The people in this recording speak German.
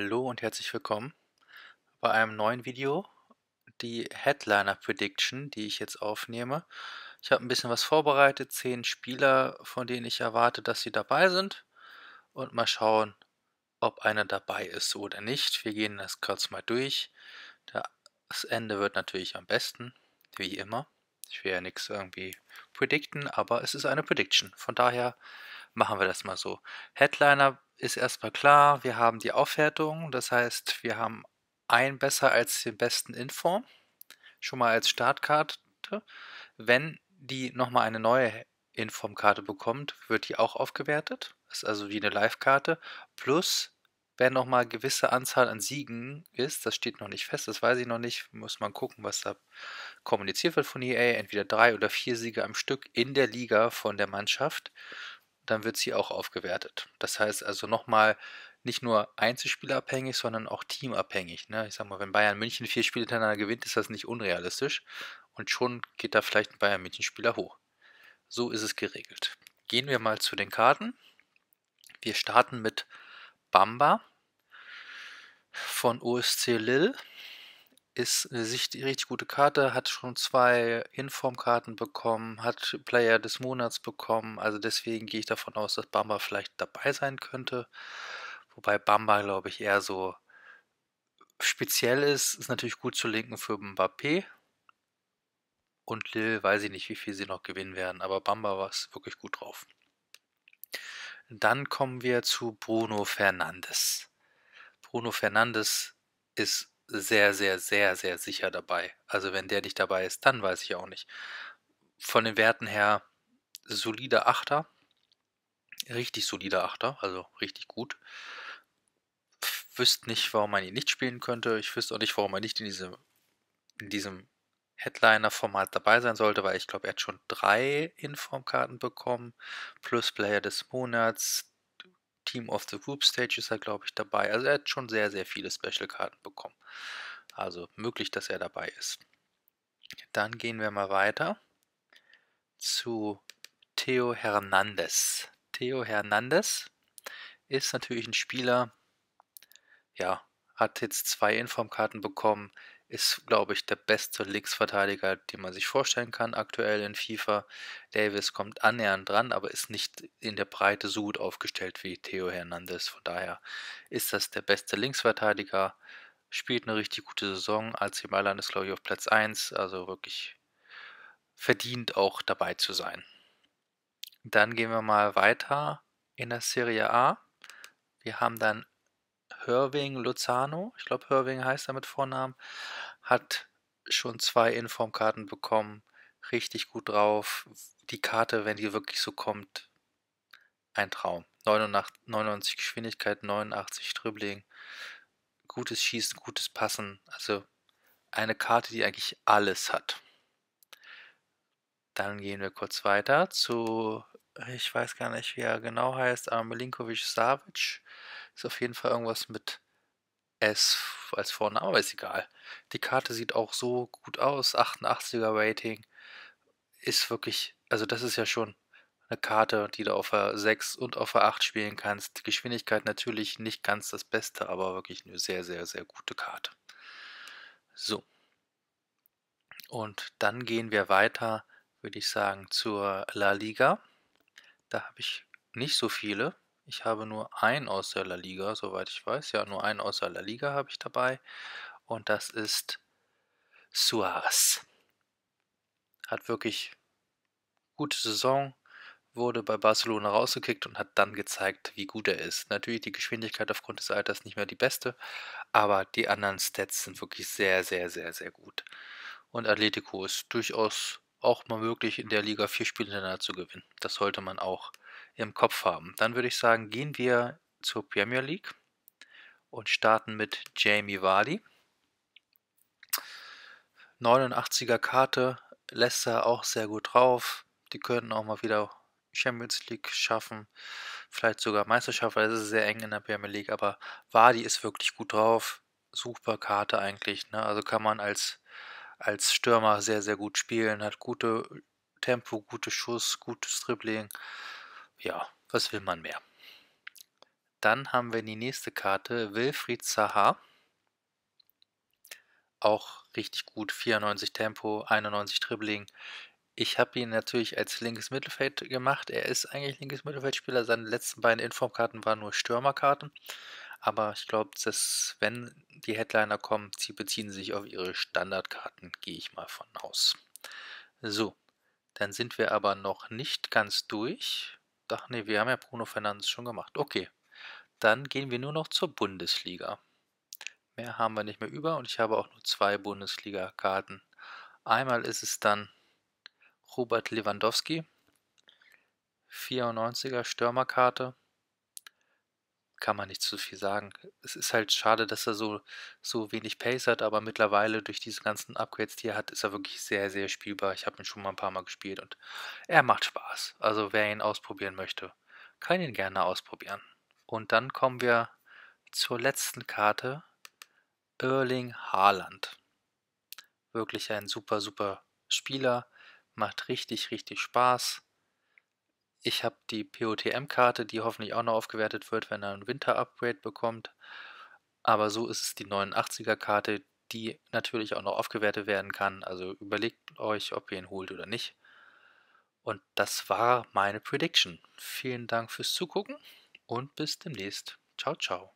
Hallo und herzlich willkommen bei einem neuen Video, die Headliner Prediction, die ich jetzt aufnehme. Ich habe ein bisschen was vorbereitet, zehn Spieler, von denen ich erwarte, dass sie dabei sind und mal schauen, ob einer dabei ist oder nicht. Wir gehen das kurz mal durch. Das Ende wird natürlich am besten, wie immer. Ich will ja nichts irgendwie predikten, aber es ist eine Prediction. Von daher machen wir das mal so. Headliner Prediction ist erstmal klar, wir haben die Aufwertung, das heißt, wir haben ein besser als den besten Inform, schon mal als Startkarte. Wenn die nochmal eine neue Informkarte bekommt, wird die auch aufgewertet, das ist also wie eine Live-Karte, plus wenn nochmal gewisse Anzahl an Siegen ist, das steht noch nicht fest, das weiß ich noch nicht, muss man gucken, was da kommuniziert wird von EA, entweder drei oder vier Siege am Stück in der Liga von der Mannschaft dann wird sie auch aufgewertet. Das heißt also nochmal nicht nur einzelspielabhängig, sondern auch teamabhängig. Ne? Ich sag mal, wenn Bayern München vier Spiele hintereinander gewinnt, ist das nicht unrealistisch. Und schon geht da vielleicht ein Bayern München-Spieler hoch. So ist es geregelt. Gehen wir mal zu den Karten. Wir starten mit Bamba von OSC Lille ist eine äh, richtig gute Karte, hat schon zwei Informkarten bekommen, hat Player des Monats bekommen, also deswegen gehe ich davon aus, dass Bamba vielleicht dabei sein könnte. Wobei Bamba, glaube ich, eher so speziell ist, ist natürlich gut zu linken für Mbappé. Und Lil weiß ich nicht, wie viel sie noch gewinnen werden, aber Bamba war es wirklich gut drauf. Dann kommen wir zu Bruno Fernandes. Bruno Fernandes ist sehr, sehr, sehr, sehr sicher dabei. Also wenn der nicht dabei ist, dann weiß ich auch nicht. Von den Werten her solide Achter. Richtig solide Achter, also richtig gut. Wüsste nicht, warum man ihn nicht spielen könnte. Ich wüsste auch nicht, warum er nicht in diesem, in diesem Headliner-Format dabei sein sollte, weil ich glaube, er hat schon drei Informkarten bekommen, plus Player des Monats, Team of the Group Stage ist er, glaube ich, dabei. Also er hat schon sehr, sehr viele Special-Karten bekommen. Also möglich, dass er dabei ist. Dann gehen wir mal weiter zu Theo Hernandez. Theo Hernandez ist natürlich ein Spieler, ja, hat jetzt zwei Informkarten bekommen, ist, glaube ich, der beste Linksverteidiger, den man sich vorstellen kann aktuell in FIFA. Davis kommt annähernd dran, aber ist nicht in der Breite so gut aufgestellt wie Theo Hernandez. Von daher ist das der beste Linksverteidiger. Spielt eine richtig gute Saison. AC Mailand ist, glaube ich, auf Platz 1, also wirklich verdient auch dabei zu sein. Dann gehen wir mal weiter in der Serie A. Wir haben dann Hörwing Lozano, ich glaube Hörwing heißt er mit Vornamen, hat schon zwei Informkarten bekommen. Richtig gut drauf. Die Karte, wenn die wirklich so kommt, ein Traum. 89, 99 Geschwindigkeit, 89 Dribbling, gutes Schießen, gutes Passen. Also eine Karte, die eigentlich alles hat. Dann gehen wir kurz weiter zu ich weiß gar nicht, wie er genau heißt, aber Milinkovic Savic ist auf jeden Fall irgendwas mit S als Vorname, aber ist egal. Die Karte sieht auch so gut aus, 88er Rating, ist wirklich, also das ist ja schon eine Karte, die du auf der 6 und auf der 8 spielen kannst. Die Geschwindigkeit natürlich nicht ganz das Beste, aber wirklich eine sehr, sehr, sehr gute Karte. So. Und dann gehen wir weiter, würde ich sagen, zur La Liga. Da habe ich nicht so viele. Ich habe nur einen aus der La Liga, soweit ich weiß. Ja, nur einen aus der La Liga habe ich dabei. Und das ist Suarez. Hat wirklich gute Saison, wurde bei Barcelona rausgekickt und hat dann gezeigt, wie gut er ist. Natürlich die Geschwindigkeit aufgrund des Alters nicht mehr die beste, aber die anderen Stats sind wirklich sehr, sehr, sehr, sehr gut. Und Atletico ist durchaus auch mal möglich, in der Liga vier Spiele hintereinander zu gewinnen. Das sollte man auch im Kopf haben. Dann würde ich sagen, gehen wir zur Premier League und starten mit Jamie Vardy. 89er Karte, Leicester auch sehr gut drauf. Die könnten auch mal wieder Champions League schaffen, vielleicht sogar Meisterschaft, weil es ist sehr eng in der Premier League, aber Vardy ist wirklich gut drauf. Super Karte eigentlich, ne? also kann man als als Stürmer sehr, sehr gut spielen, hat gute Tempo, gute Schuss, gutes Dribbling. Ja, was will man mehr? Dann haben wir die nächste Karte, Wilfried Zaha. Auch richtig gut, 94 Tempo, 91 Dribbling. Ich habe ihn natürlich als linkes Mittelfeld gemacht. Er ist eigentlich linkes Mittelfeldspieler. Seine letzten beiden Informkarten waren nur Stürmerkarten. Aber ich glaube, dass wenn die Headliner kommen, sie beziehen sich auf ihre Standardkarten, gehe ich mal von aus. So, dann sind wir aber noch nicht ganz durch. Ach nee, wir haben ja Bruno Fernandes schon gemacht. Okay, dann gehen wir nur noch zur Bundesliga. Mehr haben wir nicht mehr über und ich habe auch nur zwei Bundesliga-Karten. Einmal ist es dann Robert Lewandowski, 94er Stürmerkarte kann man nicht zu viel sagen. Es ist halt schade, dass er so, so wenig Pace hat, aber mittlerweile durch diese ganzen Upgrades, die er hat, ist er wirklich sehr, sehr spielbar. Ich habe ihn schon mal ein paar Mal gespielt und er macht Spaß. Also wer ihn ausprobieren möchte, kann ihn gerne ausprobieren. Und dann kommen wir zur letzten Karte, Erling Haaland. Wirklich ein super, super Spieler, macht richtig, richtig Spaß. Ich habe die POTM-Karte, die hoffentlich auch noch aufgewertet wird, wenn er ein Winter-Upgrade bekommt. Aber so ist es die 89er-Karte, die natürlich auch noch aufgewertet werden kann. Also überlegt euch, ob ihr ihn holt oder nicht. Und das war meine Prediction. Vielen Dank fürs Zugucken und bis demnächst. Ciao, ciao.